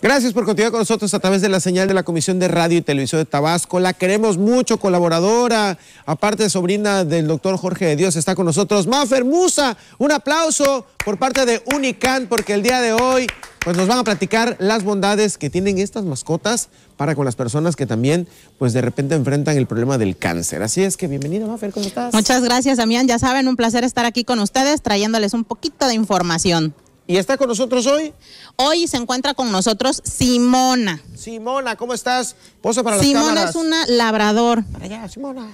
Gracias por continuar con nosotros a través de la señal de la Comisión de Radio y Televisión de Tabasco. La queremos mucho, colaboradora, aparte sobrina del doctor Jorge de Dios, está con nosotros. Mafer Musa, un aplauso por parte de Unican, porque el día de hoy pues, nos van a platicar las bondades que tienen estas mascotas para con las personas que también, pues de repente enfrentan el problema del cáncer. Así es que bienvenido, Mafer, ¿cómo estás? Muchas gracias, Damián. Ya saben, un placer estar aquí con ustedes, trayéndoles un poquito de información. ¿Y está con nosotros hoy? Hoy se encuentra con nosotros Simona. Simona, ¿cómo estás? Posa para las cámaras. Simona es una labrador. Para allá, Simona.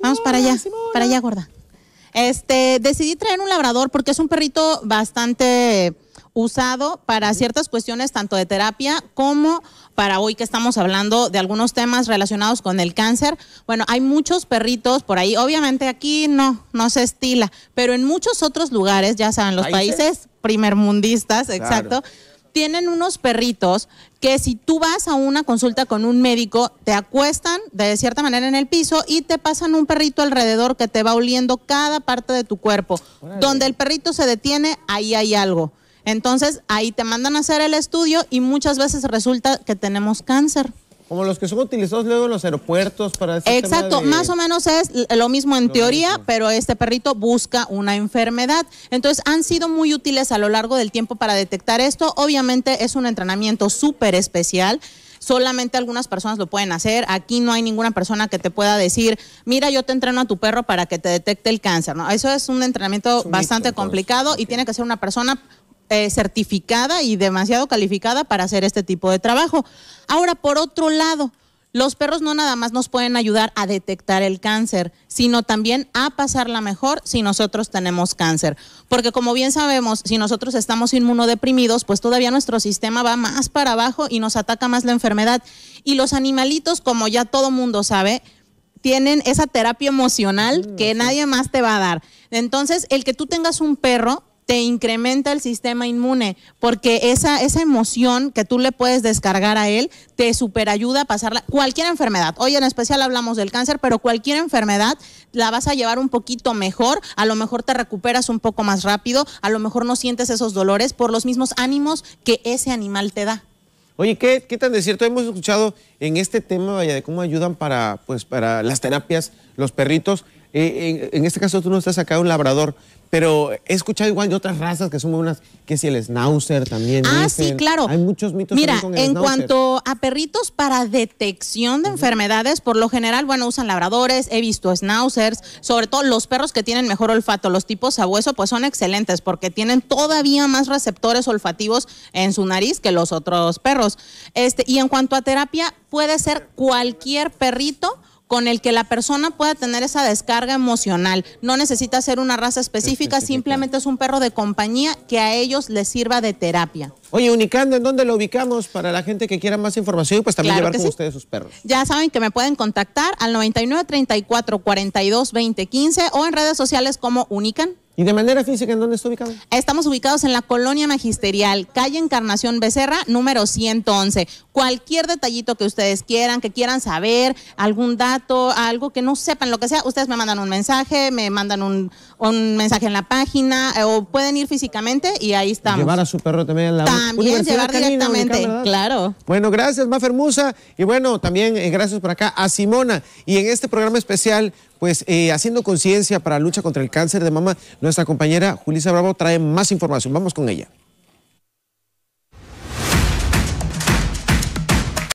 Vamos para allá, para allá, gorda. Este, decidí traer un labrador porque es un perrito bastante usado para ciertas cuestiones tanto de terapia como para hoy que estamos hablando de algunos temas relacionados con el cáncer. Bueno, hay muchos perritos por ahí. Obviamente aquí no, no se estila, pero en muchos otros lugares, ya saben, los países, primermundistas, exacto, tienen unos perritos que si tú vas a una consulta con un médico, te acuestan de cierta manera en el piso y te pasan un perrito alrededor que te va oliendo cada parte de tu cuerpo. Donde el perrito se detiene, ahí hay algo. Entonces ahí te mandan a hacer el estudio y muchas veces resulta que tenemos cáncer. Como los que son utilizados luego en los aeropuertos para ese Exacto, más o menos es lo mismo en teoría, pero este perrito busca una enfermedad. Entonces han sido muy útiles a lo largo del tiempo para detectar esto. Obviamente es un entrenamiento súper especial solamente algunas personas lo pueden hacer. Aquí no hay ninguna persona que te pueda decir, mira, yo te entreno a tu perro para que te detecte el cáncer. ¿no? Eso es un entrenamiento bastante complicado y tiene que ser una persona eh, certificada y demasiado calificada para hacer este tipo de trabajo. Ahora, por otro lado, los perros no nada más nos pueden ayudar a detectar el cáncer, sino también a pasarla mejor si nosotros tenemos cáncer. Porque como bien sabemos, si nosotros estamos inmunodeprimidos, pues todavía nuestro sistema va más para abajo y nos ataca más la enfermedad. Y los animalitos, como ya todo mundo sabe, tienen esa terapia emocional mm, que nadie más te va a dar. Entonces, el que tú tengas un perro te incrementa el sistema inmune, porque esa, esa emoción que tú le puedes descargar a él te superayuda a pasarla. Cualquier enfermedad, hoy en especial hablamos del cáncer, pero cualquier enfermedad la vas a llevar un poquito mejor, a lo mejor te recuperas un poco más rápido, a lo mejor no sientes esos dolores por los mismos ánimos que ese animal te da. Oye, ¿qué, tan de cierto hemos escuchado en este tema, de cómo ayudan para, pues, para las terapias los perritos? Eh, en, este caso tú no estás acá un labrador, pero he escuchado igual de otras razas que son unas, que si el schnauzer también. Ah, sí, claro. Hay muchos mitos. Mira, en cuanto a perritos para detección de enfermedades, por lo general, bueno, usan labradores, he visto schnauzers, sobre todo los perros que tienen mejor olfato, los tipos sabueso, pues son excelentes porque tienen todavía más receptores olfativos en su nariz que los otros perros. Este, y en cuanto a terapia, puede ser cualquier perrito con el que la persona pueda tener esa descarga emocional. No necesita ser una raza específica, simplemente es un perro de compañía que a ellos les sirva de terapia. Oye, Unicando, ¿en dónde lo ubicamos para la gente que quiera más información y pues también llevar con ustedes sus perros? Ya saben que me pueden contactar al 99 34 42 o en redes sociales como Unican. ¿Y de manera física en dónde está ubicado? Estamos ubicados en la Colonia Magisterial, calle Encarnación Becerra, número 111. Cualquier detallito que ustedes quieran, que quieran saber, algún dato, algo que no sepan, lo que sea, ustedes me mandan un mensaje, me mandan un, mensaje en la página eh, o pueden ir físicamente y ahí estamos. Llevar a su perro también a la También llevar directamente, claro. Bueno, gracias, Mafermusa Musa. Y bueno, también eh, gracias por acá a Simona. Y en este programa especial pues eh, haciendo conciencia para la lucha contra el cáncer de mama, nuestra compañera Julisa Bravo trae más información. Vamos con ella.